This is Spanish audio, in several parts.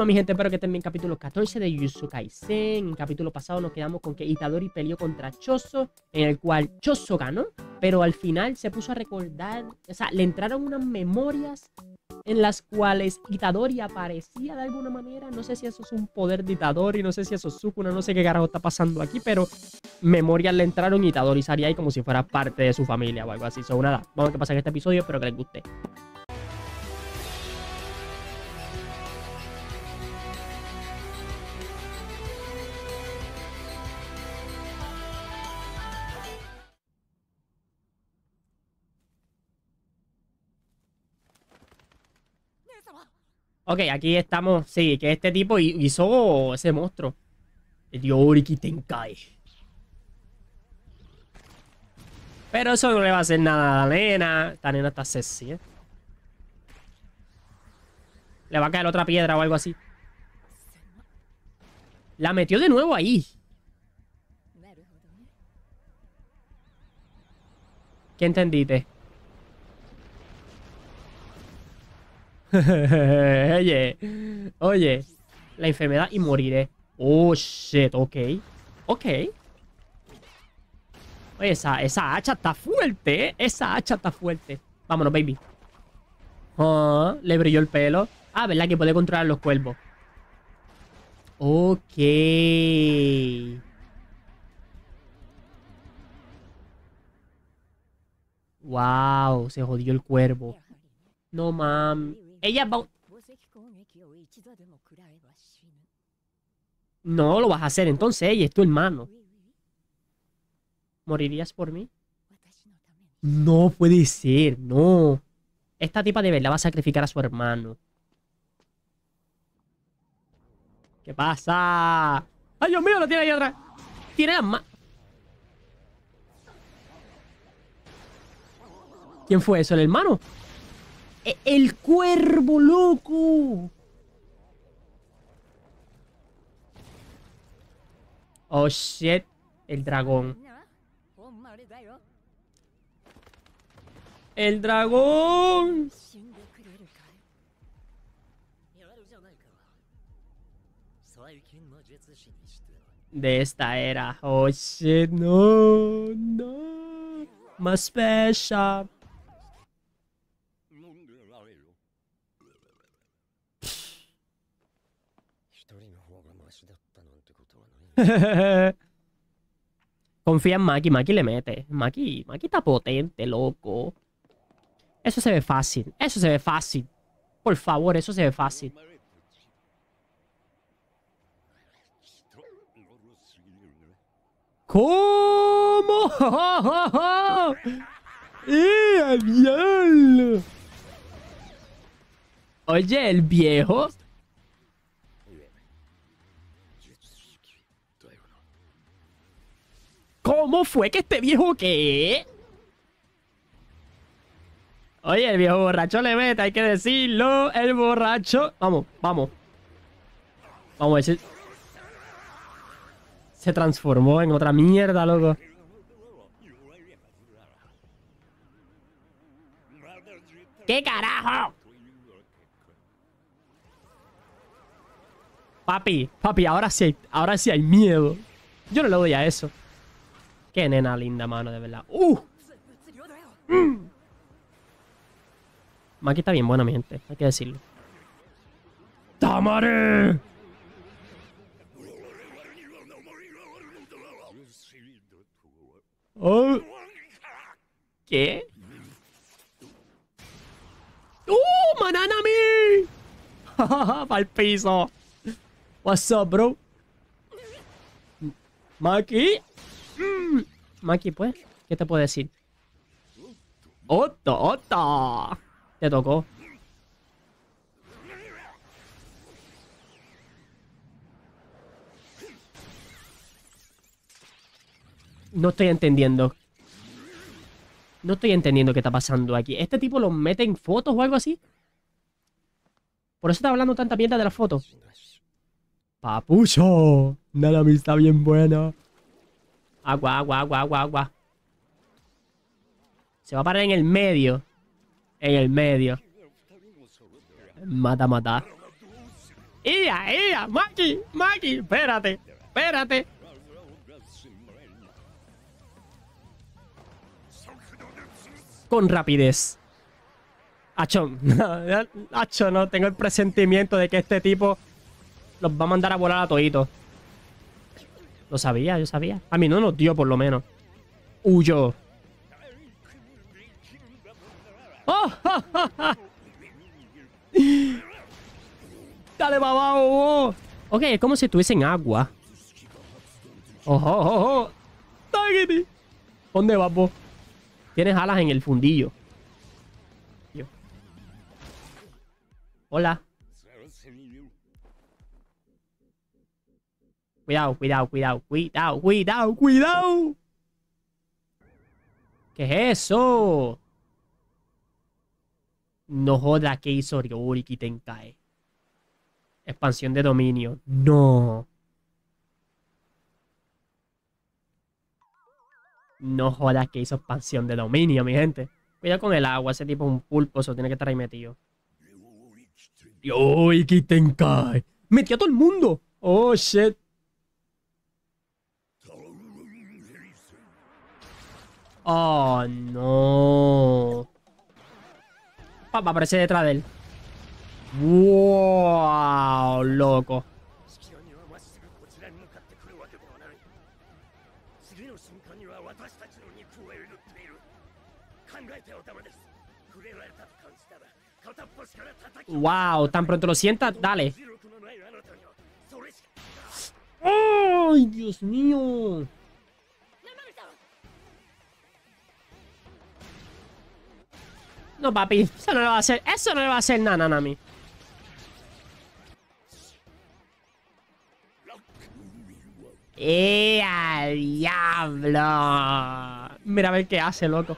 a mi gente, espero que estén bien. Capítulo 14 de Jujutsu En el capítulo pasado nos quedamos con que Itadori peleó contra Choso, en el cual Choso ganó, pero al final se puso a recordar, o sea, le entraron unas memorias en las cuales Itadori aparecía de alguna manera. No sé si eso es un poder de Itadori, no sé si eso es Sukuna, no sé qué carajo está pasando aquí, pero memorias le entraron y Itadori salía ahí como si fuera parte de su familia o algo así. Son nada, vamos a qué pasa en este episodio, espero que les guste. Ok, aquí estamos. Sí, que este tipo hizo ese monstruo. El Yoriki Tenkai. Pero eso no le va a hacer nada a la nena. Esta nena está sexy, ¿eh? Le va a caer otra piedra o algo así. La metió de nuevo ahí. ¿Qué entendiste? oye, oye. La enfermedad y moriré. Oh, shit, ok. Ok. Oye, esa, hacha está fuerte, ¿eh? Esa hacha está fuerte. Vámonos, baby. Ah, le brilló el pelo. Ah, ¿verdad? Que puede controlar los cuervos. Ok. Wow, se jodió el cuervo. No mames. Ella va... No lo vas a hacer entonces, ella es tu hermano. ¿Morirías por mí? No puede ser, no. Esta tipa de verdad va a sacrificar a su hermano. ¿Qué pasa? ¡Ay, Dios mío! Lo tiene ahí atrás. Tiene las manos. ¿Quién fue eso? ¿El hermano? E-, el cuervo loco. Oh shit, el dragón. El dragón. De esta era. Oh shit, no, no. Más pesa! Confía en Maki, Maki le mete. Maki, Maki está potente, loco. Eso se ve fácil, eso se ve fácil. Por favor, eso se ve fácil. ¿Cómo? ¡Eh, Oye, el viejo ¿Cómo fue que este viejo qué? Oye, el viejo borracho le mete, hay que decirlo. El borracho. Vamos, vamos. Vamos a decir. Se transformó en otra mierda, loco. ¿Qué carajo? Papi, papi, ahora sí, ahora sí hay miedo. Yo no le doy a eso. Qué nena linda, mano, de verdad. ¡Uh! Maki está bien buena, mi gente. Hay que decirlo. ¡Tamare! Oh. ¿Qué? ¡Uh! ¡Mananami! ¡Jajaja! ¡Para el piso! What's up, bro? Maki. Maki, pues, ¿qué te puedo decir? ¡Oto, oto! Te tocó. No estoy entendiendo. No estoy entendiendo qué está pasando aquí. ¿Este tipo lo mete en fotos o algo así? Por eso está hablando tanta mierda de las fotos. ¡Papucho! me está bien bueno. Agua, agua, agua, agua, agua. Se va a parar en el medio. En el medio. Mata, mata. ¡Ia, ia! ¡Maki! ¡Maki! ¡Espérate! ¡Espérate! Con rapidez. Achón. Achón, no. Tengo el presentimiento de que este tipo los va a mandar a volar a Toito. Lo sabía, yo sabía. A mí no nos dio, por lo menos. ¡Huyo! ¡Oh! ¡Ja, dale babo, Ok, es como si estuviese en agua. ¡Ojo, ojo, ojo! dónde vas Tienes alas en el fundillo. Hola. Cuidado, cuidado, cuidado, cuidado, cuidado, cuidado. ¿Qué es eso? No joda que hizo Ryuriki Tenkai. Expansión de dominio. No. No jodas que hizo expansión de dominio, mi gente. Cuidado con el agua, ese tipo es un pulpo, eso tiene que estar ahí metido. Ryuriki Kitenkai! Metió a todo el mundo. Oh, shit. Oh, no. ¡Papá, aparece detrás de él. ¡Wow! Loco. Wow, tan pronto lo sienta, dale. ¡Ay, Dios mío! No, papi. Eso no le va a hacer. Eso no le va a hacer nada, Nami. ¡Eh, al diablo! Mira a ver qué hace, loco.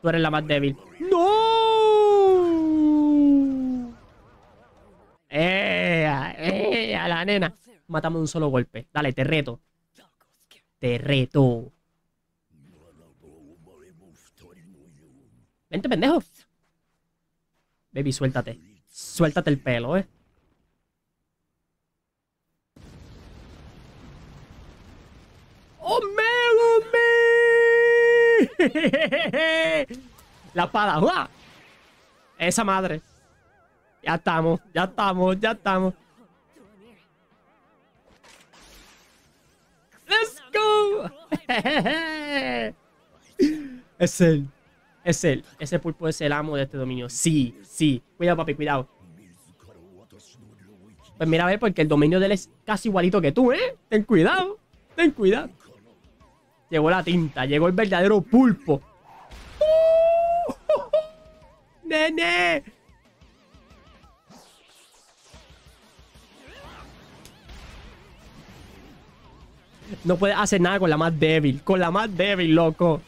Tú eres la más débil. ¡No! ¡Eh! ¡Eh! A la nena. Matamos de un solo golpe. Dale, te reto. Te reto. Vente, pendejo. Baby, suéltate. Suéltate el pelo, eh. ¡Oh, me, La espada. Esa madre. Ya estamos, ya estamos, ya estamos. Let's go. es el es él. Ese pulpo es el amo de este dominio. Sí, sí. Cuidado, papi, cuidado. Pues mira, a ver, porque el dominio de él es casi igualito que tú, ¿eh? Ten cuidado. Ten cuidado. Llegó la tinta. Llegó el verdadero pulpo. ¡Uh! ¡Nene! No puede hacer nada con la más débil. Con la más débil, loco.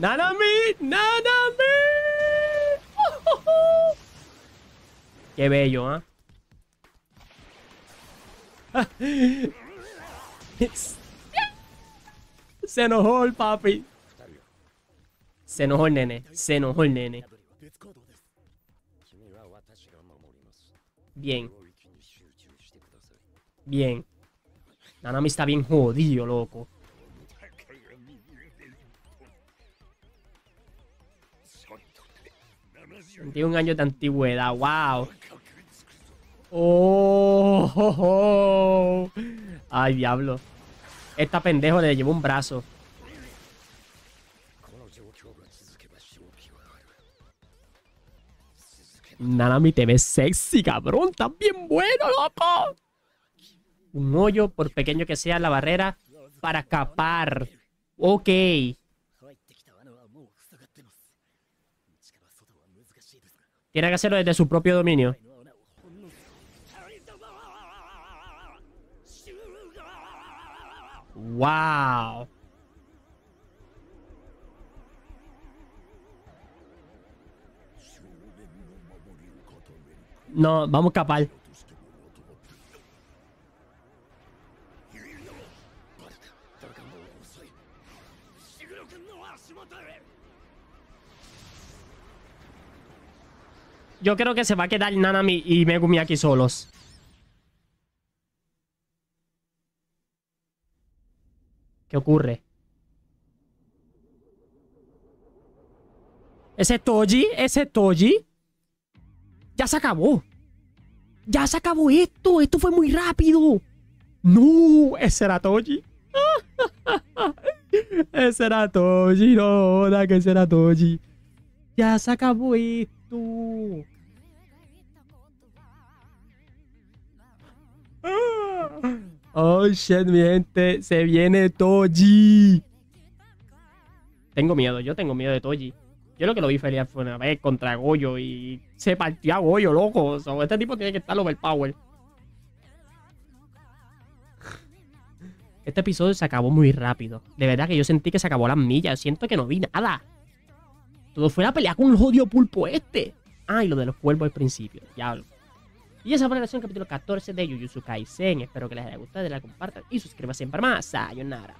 ¡Nanami! ¡Nanami! Qué bello, ¿ah? Se enojó el papi. Se enojó el nene. Se enojó el nene. Bien. Bien. Nanami está bien jodido, loco. 21 años de antigüedad, wow. Oh, Ay, diablo. Esta pendejo le llevó un brazo. Nanami te ves sexy, cabrón. Estás bien bueno, loco. Un hoyo, por pequeño que sea, la barrera para escapar. Ok. Tiene que hacerlo desde su propio dominio. ¡Wow! No, vamos a yo creo que se va a quedar Nanami y Megumi aquí solos. ¿Qué ocurre? ¿Ese Toji? ¿Ese Toji? Ya se acabó. Ya se acabó esto. Esto fue muy rápido. No, ese era Toji. ese era Toji. No, que ese era Toji. Ya se acabó esto. Oh shit, mi gente, se viene Toji. Tengo miedo, yo tengo miedo de Toji. Yo lo que lo vi pelear fue una vez contra Goyo y se partió a Goyo, loco. este tipo tiene que estar overpower. Este episodio se acabó muy rápido. De verdad que yo sentí que se acabó las millas. Siento que no vi nada. Todo fue la pelea con un jodido pulpo este. Ah, y lo de los cuervos al principio. Diablo. Y esa fue la versión capítulo 14 de Yuyusu Kaisen. Espero que les haya gustado, la compartan y suscríbanse para más. Sayonara.